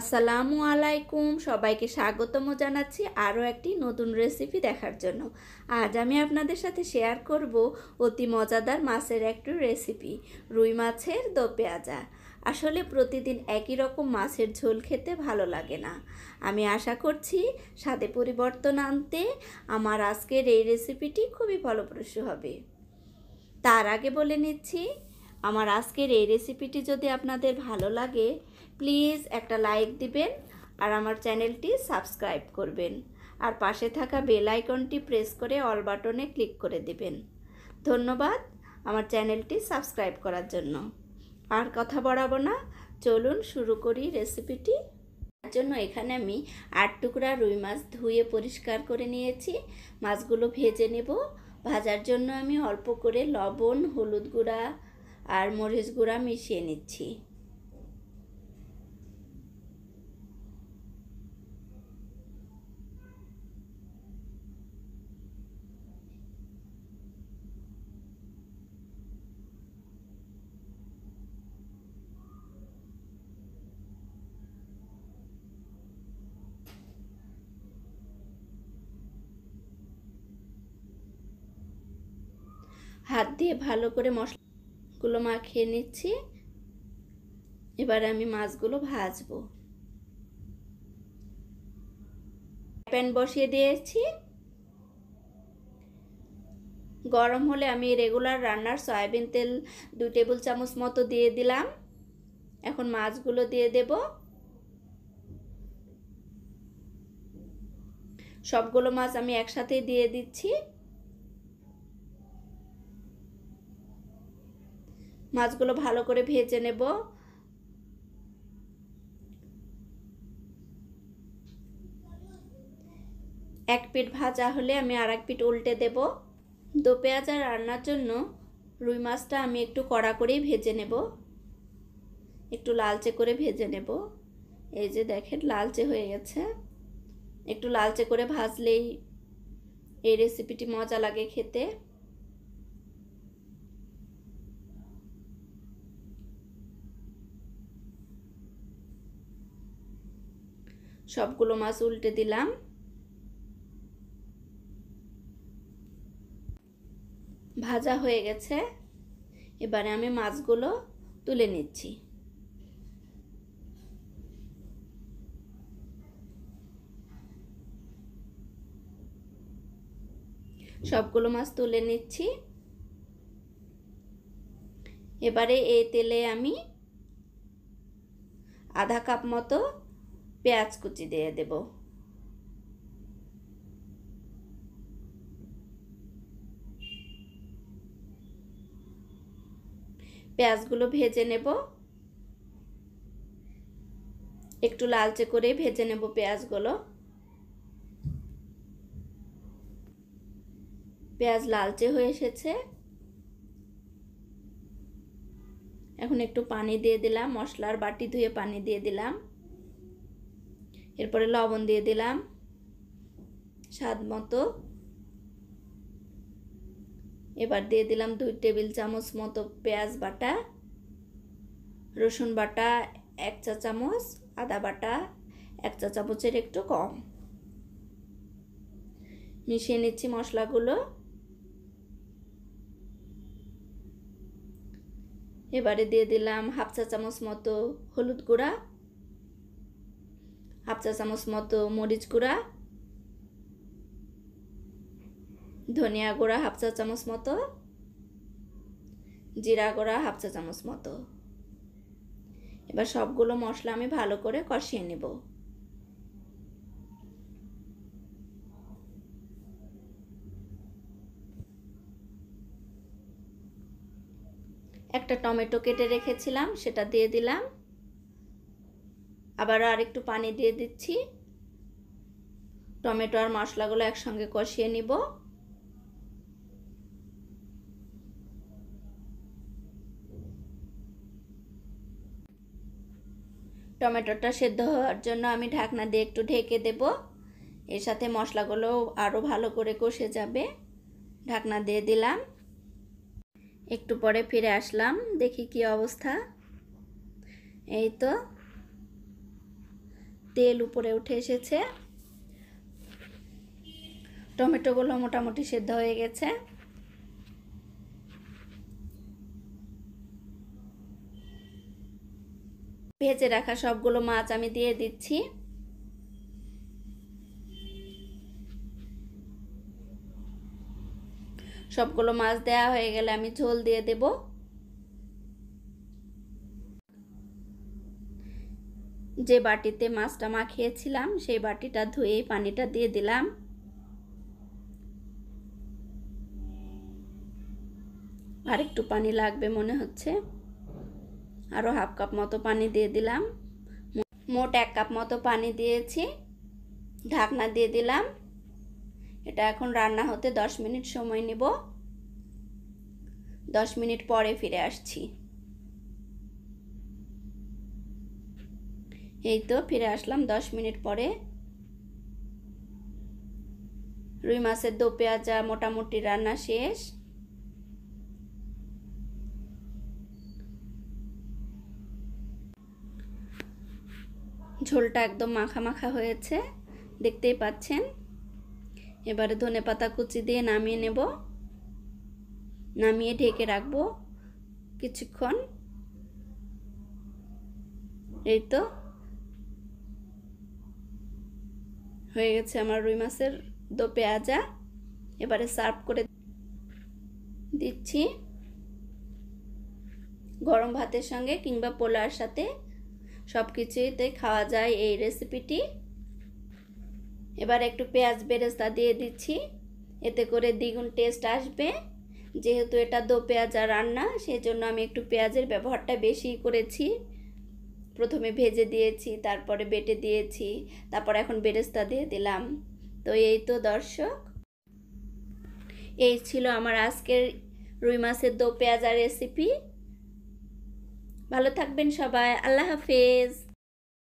আসসালামু আলাইকুম সবাইকে স্বাগতম জানাচ্ছি আরও একটি নতুন রেসিপি দেখার জন্য আজ আমি আপনাদের সাথে শেয়ার করব অতি মজাদার মাছের একটি রেসিপি রুই মাছের দো পেঁয়াজা আসলে প্রতিদিন একই রকম মাছের ঝোল খেতে ভালো লাগে না আমি আশা করছি স্বাদে পরিবর্তন আনতে আমার আজকের এই রেসিপিটি খুবই ফলপ্রসূ হবে তার আগে বলে নিচ্ছি আমার আজকের এই রেসিপিটি যদি আপনাদের ভালো লাগে প্লিজ একটা লাইক দিবেন আর আমার চ্যানেলটি সাবস্ক্রাইব করবেন আর পাশে থাকা বেল আইকনটি প্রেস করে অল বাটনে ক্লিক করে দিবেন ধন্যবাদ আমার চ্যানেলটি সাবস্ক্রাইব করার জন্য আর কথা বাড়াবো না চলুন শুরু করি রেসিপিটি তার জন্য এখানে আমি আট টুকরা রুই মাছ ধুয়ে পরিষ্কার করে নিয়েছি মাছগুলো ভেজে নেব ভাজার জন্য আমি অল্প করে লবণ হলুদ গুঁড়া আর মরিচ গুঁড়া মিশিয়ে নিচ্ছি হাত দিয়ে ভালো করে মশলা মাছগুলো মাখিয়ে নিচ্ছি এবার আমি মাছগুলো ভাজবো প্যান বসিয়ে দিয়েছি গরম হলে আমি রেগুলার রান্নার সয়াবিন তেল দু টেবিল চামচ মতো দিয়ে দিলাম এখন মাছগুলো দিয়ে দেব সবগুলো মাছ আমি একসাথে দিয়ে দিচ্ছি মাছগুলো ভালো করে ভেজে নেব এক পিঠ ভাজা হলে আমি আর এক পিঠ উল্টে দেব দো পেঁয়াজা রান্নার জন্য রুই মাছটা আমি একটু কড়া করেই ভেজে নেব একটু লালচে করে ভেজে নেব এই যে দেখেন লালচে হয়ে গেছে একটু লালচে করে ভাজলেই এই রেসিপিটি মজা লাগে খেতে সবগুলো মাছ উল্টে দিলাম ভাজা হয়ে গেছে এবারে আমি মাছগুলো তুলে নিচ্ছি সবগুলো মাছ তুলে নিচ্ছি এবারে এই তেলে আমি আধা কাপ মতো পেঁয়াজ কুচি দিয়ে দেব পেঁয়াজগুলো ভেজে নেব একটু লালচে করে ভেজে নেব পেঁয়াজগুলো পেঁয়াজ লালচে হয়ে এসেছে এখন একটু পানি দিয়ে দিলাম মশলার বাটি ধুয়ে পানি দিয়ে দিলাম এরপরে লবণ দিয়ে দিলাম স্বাদ মতো এবার দিয়ে দিলাম দুই টেবিল চামচ মতো পেঁয়াজ বাটা রসুন বাটা এক চা চামচ আদা বাটা এক চা চামচের একটু কম মিশিয়ে নিচ্ছি মশলাগুলো এবারে দিয়ে দিলাম হাফ চা চামচ মতো হলুদ গুঁড়া হাফ চা চামচ মতো মরিচ গুঁড়া ধনিয়া গুঁড়া হাফ চা চামচ মতো জিরা গুঁড়া হাফ চা চামচ মতো এবার সবগুলো মশলা আমি ভালো করে কষিয়ে নেব একটা টমেটো কেটে রেখেছিলাম সেটা দিয়ে দিলাম আবারও আরেকটু পানি দিয়ে দিচ্ছি টমেটো আর মশলাগুলো একসঙ্গে কষিয়ে নিব টমেটোটা সেদ্ধ হওয়ার জন্য আমি ঢাকনা দিয়ে একটু ঢেকে দেব এর সাথে মশলাগুলো আরও ভালো করে কষে যাবে ঢাকনা দিয়ে দিলাম একটু পরে ফিরে আসলাম দেখি কি অবস্থা এই তো তেল উপরে উঠে এসেছে টমেটোগুলো মোটামুটি সেদ্ধ হয়ে গেছে ভেজে রাখা সবগুলো মাছ আমি দিয়ে দিচ্ছি সবগুলো মাছ দেয়া হয়ে গেলে আমি ঝোল দিয়ে দেবো যে বাটিতে মাছটা মাখিয়েছিলাম সেই বাটিটা ধুয়ে পানিটা দিয়ে দিলাম আর একটু পানি লাগবে মনে হচ্ছে আরও হাফ কাপ মতো পানি দিয়ে দিলাম মোট এক কাপ মতো পানি দিয়েছি ঢাকনা দিয়ে দিলাম এটা এখন রান্না হতে দশ মিনিট সময় নেব দশ মিনিট পরে ফিরে আসছি এই তো ফিরে আসলাম দশ মিনিট পরে রুই মাছের দো পেঁয়াজা মোটামুটি রান্না শেষ ঝোলটা একদম মাখা মাখা হয়েছে দেখতেই পাচ্ছেন এবারে ধনে পাতা কুচি দিয়ে নামিয়ে নেব নামিয়ে ঢেকে রাখবো কিছুক্ষণ এই তো হয়ে গেছে আমার রুই মাছের দো পেঁয়াজা এবারে সার্ভ করে দিচ্ছি গরম ভাতের সঙ্গে কিংবা পোলার সাথে সব কিছুতে খাওয়া যায় এই রেসিপিটি এবার একটু পেঁয়াজ বেরেস্তা দিয়ে দিচ্ছি এতে করে দ্বিগুণ টেস্ট আসবে যেহেতু এটা দো পেঁয়াজা রান্না সেজন্য আমি একটু পেঁয়াজের ব্যবহারটা বেশি করেছি প্রথমে ভেজে দিয়েছি তারপরে বেটে দিয়েছি তারপর এখন বেরেস্তা দিয়ে দিলাম তো এই তো দর্শক এই ছিল আমার আজকের রুই মাছের দো পেঁয়াজার রেসিপি ভালো থাকবেন সবাই আল্লাহ হাফেজ